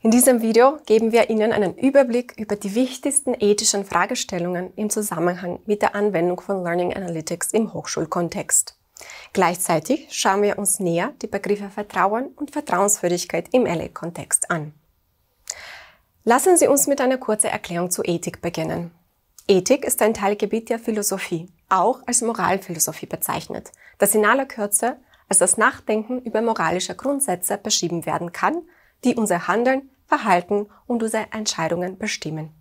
In diesem Video geben wir Ihnen einen Überblick über die wichtigsten ethischen Fragestellungen im Zusammenhang mit der Anwendung von Learning Analytics im Hochschulkontext. Gleichzeitig schauen wir uns näher die Begriffe Vertrauen und Vertrauenswürdigkeit im LA-Kontext an. Lassen Sie uns mit einer kurzen Erklärung zu Ethik beginnen. Ethik ist ein Teilgebiet der Philosophie, auch als Moralphilosophie bezeichnet, das in aller Kürze als das Nachdenken über moralische Grundsätze beschrieben werden kann, die unser Handeln, Verhalten und unsere Entscheidungen bestimmen.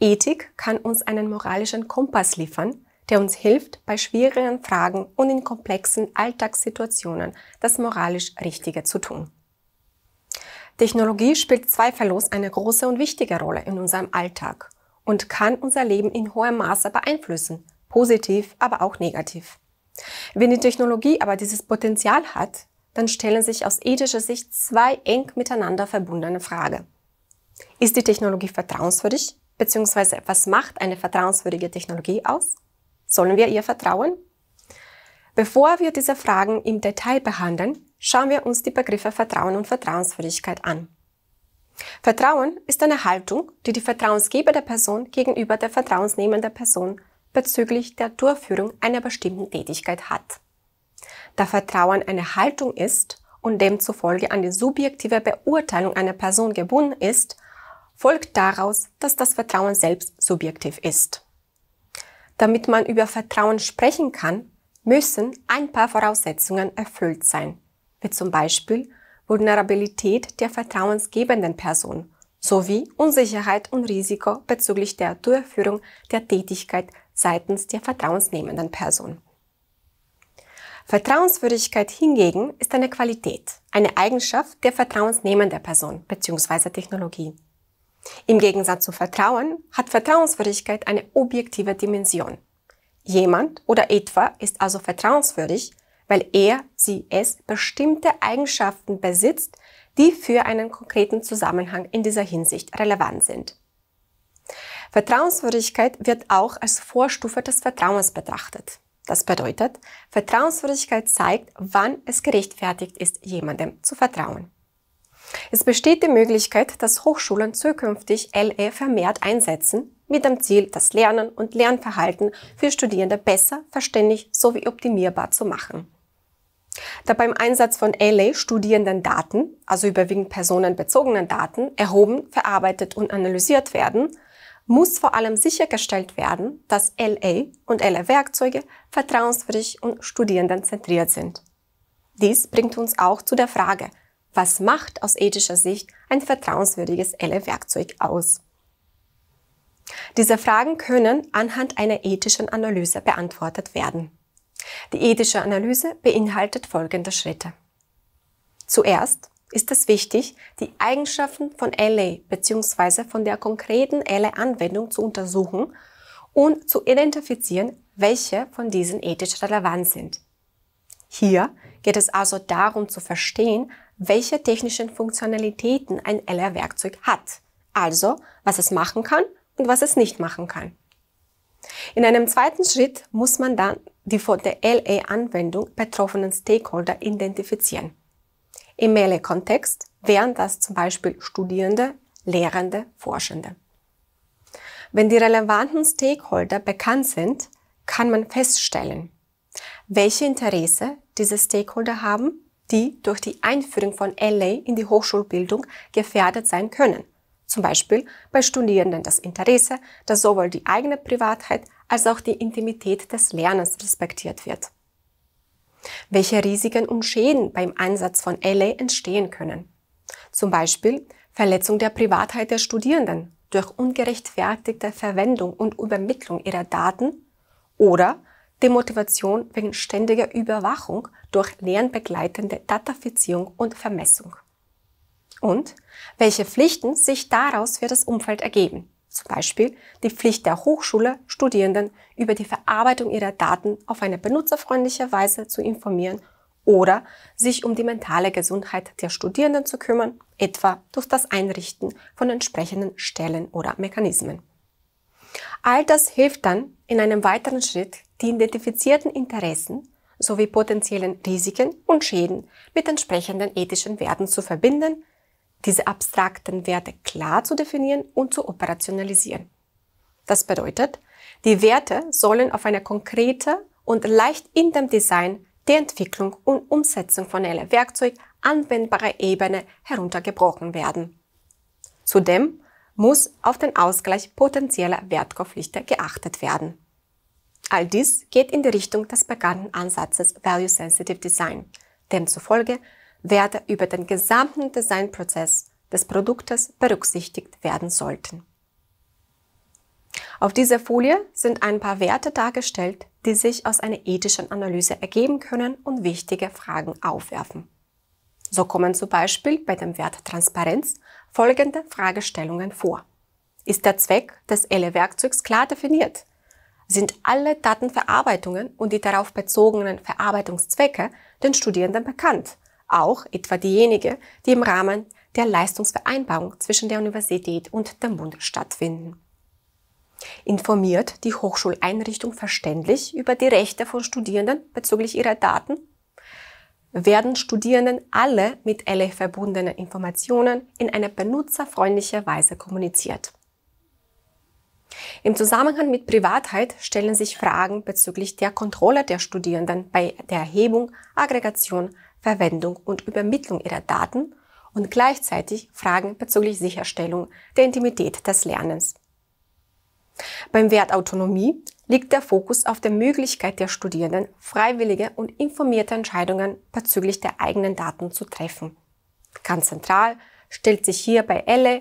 Ethik kann uns einen moralischen Kompass liefern, der uns hilft, bei schwierigen Fragen und in komplexen Alltagssituationen das moralisch Richtige zu tun. Technologie spielt zweifellos eine große und wichtige Rolle in unserem Alltag und kann unser Leben in hohem Maße beeinflussen, positiv, aber auch negativ. Wenn die Technologie aber dieses Potenzial hat, dann stellen sich aus ethischer Sicht zwei eng miteinander verbundene Fragen. Ist die Technologie vertrauenswürdig? Beziehungsweise was macht eine vertrauenswürdige Technologie aus? Sollen wir ihr vertrauen? Bevor wir diese Fragen im Detail behandeln, schauen wir uns die Begriffe Vertrauen und Vertrauenswürdigkeit an. Vertrauen ist eine Haltung, die die Vertrauensgeber der Person gegenüber der vertrauensnehmenden Person bezüglich der Durchführung einer bestimmten Tätigkeit hat. Da Vertrauen eine Haltung ist und demzufolge an die subjektive Beurteilung einer Person gebunden ist, folgt daraus, dass das Vertrauen selbst subjektiv ist. Damit man über Vertrauen sprechen kann, müssen ein paar Voraussetzungen erfüllt sein, wie zum Beispiel Vulnerabilität der vertrauensgebenden Person sowie Unsicherheit und Risiko bezüglich der Durchführung der Tätigkeit seitens der vertrauensnehmenden Person. Vertrauenswürdigkeit hingegen ist eine Qualität, eine Eigenschaft der vertrauensnehmenden Person bzw. Technologie. Im Gegensatz zu Vertrauen hat Vertrauenswürdigkeit eine objektive Dimension. Jemand oder etwa ist also vertrauenswürdig, weil er, sie, es bestimmte Eigenschaften besitzt, die für einen konkreten Zusammenhang in dieser Hinsicht relevant sind. Vertrauenswürdigkeit wird auch als Vorstufe des Vertrauens betrachtet. Das bedeutet, Vertrauenswürdigkeit zeigt, wann es gerechtfertigt ist, jemandem zu vertrauen. Es besteht die Möglichkeit, dass Hochschulen zukünftig LE vermehrt einsetzen, mit dem Ziel, das Lernen und Lernverhalten für Studierende besser, verständlich sowie optimierbar zu machen. Da beim Einsatz von LA e Studierenden Daten, also überwiegend personenbezogenen Daten, erhoben, verarbeitet und analysiert werden, muss vor allem sichergestellt werden, dass LA und LA-Werkzeuge vertrauenswürdig und studierendenzentriert sind. Dies bringt uns auch zu der Frage, was macht aus ethischer Sicht ein vertrauenswürdiges LA-Werkzeug aus? Diese Fragen können anhand einer ethischen Analyse beantwortet werden. Die ethische Analyse beinhaltet folgende Schritte. Zuerst ist es wichtig, die Eigenschaften von LA bzw. von der konkreten LA-Anwendung zu untersuchen und zu identifizieren, welche von diesen ethisch relevant sind. Hier geht es also darum zu verstehen, welche technischen Funktionalitäten ein LR-Werkzeug hat, also was es machen kann und was es nicht machen kann. In einem zweiten Schritt muss man dann die von der LA-Anwendung betroffenen Stakeholder identifizieren. Im Mele-Kontext wären das zum Beispiel Studierende, Lehrende, Forschende. Wenn die relevanten Stakeholder bekannt sind, kann man feststellen, welche Interesse diese Stakeholder haben, die durch die Einführung von LA in die Hochschulbildung gefährdet sein können. Zum Beispiel bei Studierenden das Interesse, dass sowohl die eigene Privatheit als auch die Intimität des Lernens respektiert wird welche Risiken und Schäden beim Einsatz von LA entstehen können. Zum Beispiel Verletzung der Privatheit der Studierenden durch ungerechtfertigte Verwendung und Übermittlung ihrer Daten oder Demotivation wegen ständiger Überwachung durch lernbegleitende Datafizierung und Vermessung. Und welche Pflichten sich daraus für das Umfeld ergeben. Zum Beispiel die Pflicht der Hochschule, Studierenden über die Verarbeitung ihrer Daten auf eine benutzerfreundliche Weise zu informieren oder sich um die mentale Gesundheit der Studierenden zu kümmern, etwa durch das Einrichten von entsprechenden Stellen oder Mechanismen. All das hilft dann, in einem weiteren Schritt die identifizierten Interessen sowie potenziellen Risiken und Schäden mit entsprechenden ethischen Werten zu verbinden diese abstrakten Werte klar zu definieren und zu operationalisieren. Das bedeutet, die Werte sollen auf eine konkrete und leicht in dem Design, der Entwicklung und Umsetzung von LR Werkzeug anwendbare Ebene heruntergebrochen werden. Zudem muss auf den Ausgleich potenzieller Wertkonflikte geachtet werden. All dies geht in die Richtung des bekannten Ansatzes Value Sensitive Design, demzufolge Werte über den gesamten Designprozess des Produktes berücksichtigt werden sollten. Auf dieser Folie sind ein paar Werte dargestellt, die sich aus einer ethischen Analyse ergeben können und wichtige Fragen aufwerfen. So kommen zum Beispiel bei dem Wert Transparenz folgende Fragestellungen vor. Ist der Zweck des l werkzeugs klar definiert? Sind alle Datenverarbeitungen und die darauf bezogenen Verarbeitungszwecke den Studierenden bekannt? auch etwa diejenige, die im Rahmen der Leistungsvereinbarung zwischen der Universität und dem Bund stattfinden. Informiert die Hochschuleinrichtung verständlich über die Rechte von Studierenden bezüglich ihrer Daten? Werden Studierenden alle mit LE verbundenen Informationen in einer benutzerfreundlichen Weise kommuniziert? Im Zusammenhang mit Privatheit stellen sich Fragen bezüglich der Kontrolle der Studierenden bei der Erhebung, Aggregation, Verwendung und Übermittlung ihrer Daten und gleichzeitig Fragen bezüglich Sicherstellung der Intimität des Lernens. Beim Wert Autonomie liegt der Fokus auf der Möglichkeit der Studierenden, freiwillige und informierte Entscheidungen bezüglich der eigenen Daten zu treffen. Ganz zentral stellt sich hier bei Elle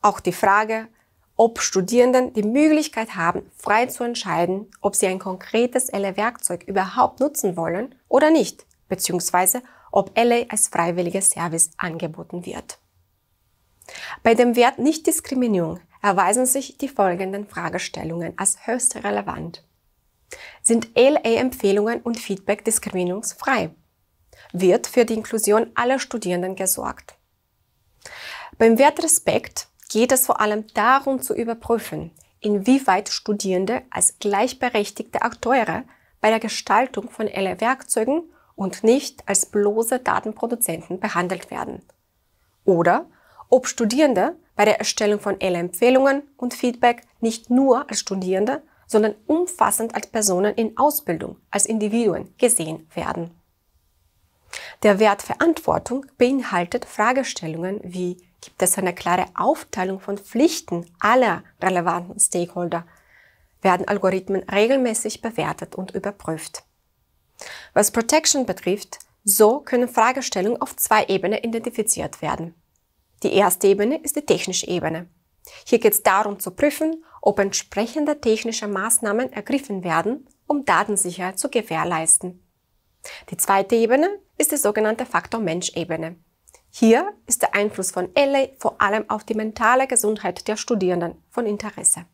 auch die Frage, ob Studierenden die Möglichkeit haben, frei zu entscheiden, ob sie ein konkretes Elle-Werkzeug überhaupt nutzen wollen oder nicht bzw. ob LA als freiwilliger Service angeboten wird. Bei dem Wert Nichtdiskriminierung erweisen sich die folgenden Fragestellungen als höchst relevant. Sind LA-Empfehlungen und Feedback diskriminierungsfrei? Wird für die Inklusion aller Studierenden gesorgt? Beim Wert Respekt geht es vor allem darum zu überprüfen, inwieweit Studierende als gleichberechtigte Akteure bei der Gestaltung von LA-Werkzeugen und nicht als bloße Datenproduzenten behandelt werden. Oder ob Studierende bei der Erstellung von LM-Empfehlungen und Feedback nicht nur als Studierende, sondern umfassend als Personen in Ausbildung, als Individuen gesehen werden. Der Wert Verantwortung beinhaltet Fragestellungen wie gibt es eine klare Aufteilung von Pflichten aller relevanten Stakeholder, werden Algorithmen regelmäßig bewertet und überprüft. Was Protection betrifft, so können Fragestellungen auf zwei Ebenen identifiziert werden. Die erste Ebene ist die technische Ebene. Hier geht es darum zu prüfen, ob entsprechende technische Maßnahmen ergriffen werden, um Datensicherheit zu gewährleisten. Die zweite Ebene ist die sogenannte Faktor-Mensch-Ebene. Hier ist der Einfluss von LA vor allem auf die mentale Gesundheit der Studierenden von Interesse.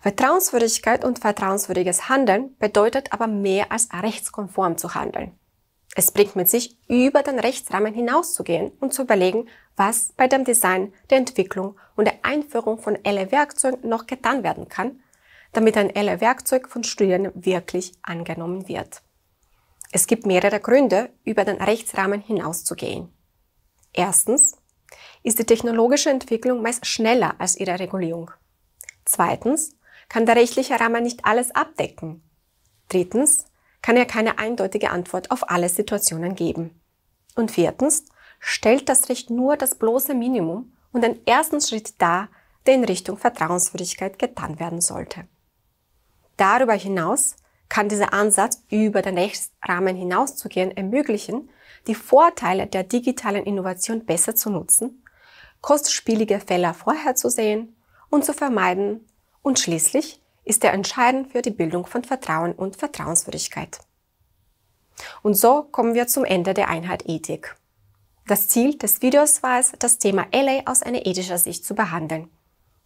Vertrauenswürdigkeit und vertrauenswürdiges Handeln bedeutet aber mehr als rechtskonform zu handeln. Es bringt mit sich, über den Rechtsrahmen hinauszugehen und zu überlegen, was bei dem Design, der Entwicklung und der Einführung von LE-Werkzeugen noch getan werden kann, damit ein LE-Werkzeug von Studierenden wirklich angenommen wird. Es gibt mehrere Gründe, über den Rechtsrahmen hinauszugehen. Erstens ist die technologische Entwicklung meist schneller als ihre Regulierung. Zweitens kann der rechtliche Rahmen nicht alles abdecken. Drittens kann er keine eindeutige Antwort auf alle Situationen geben. Und viertens stellt das Recht nur das bloße Minimum und den ersten Schritt dar, der in Richtung Vertrauenswürdigkeit getan werden sollte. Darüber hinaus kann dieser Ansatz über den Rechtsrahmen hinauszugehen ermöglichen, die Vorteile der digitalen Innovation besser zu nutzen, kostspielige Fälle vorherzusehen und zu vermeiden. Und schließlich ist er entscheidend für die Bildung von Vertrauen und Vertrauenswürdigkeit. Und so kommen wir zum Ende der Einheit Ethik. Das Ziel des Videos war es, das Thema LA aus einer ethischer Sicht zu behandeln.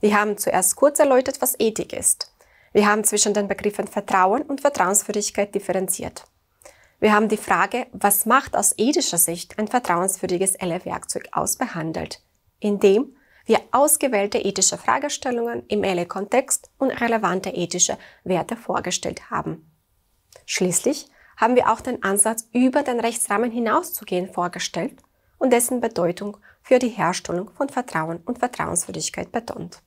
Wir haben zuerst kurz erläutert, was Ethik ist. Wir haben zwischen den Begriffen Vertrauen und Vertrauenswürdigkeit differenziert. Wir haben die Frage, was macht aus ethischer Sicht ein vertrauenswürdiges LA-Werkzeug aus, behandelt, indem wir ausgewählte ethische Fragestellungen im LE-Kontext und relevante ethische Werte vorgestellt haben. Schließlich haben wir auch den Ansatz, über den Rechtsrahmen hinauszugehen, vorgestellt und dessen Bedeutung für die Herstellung von Vertrauen und Vertrauenswürdigkeit betont.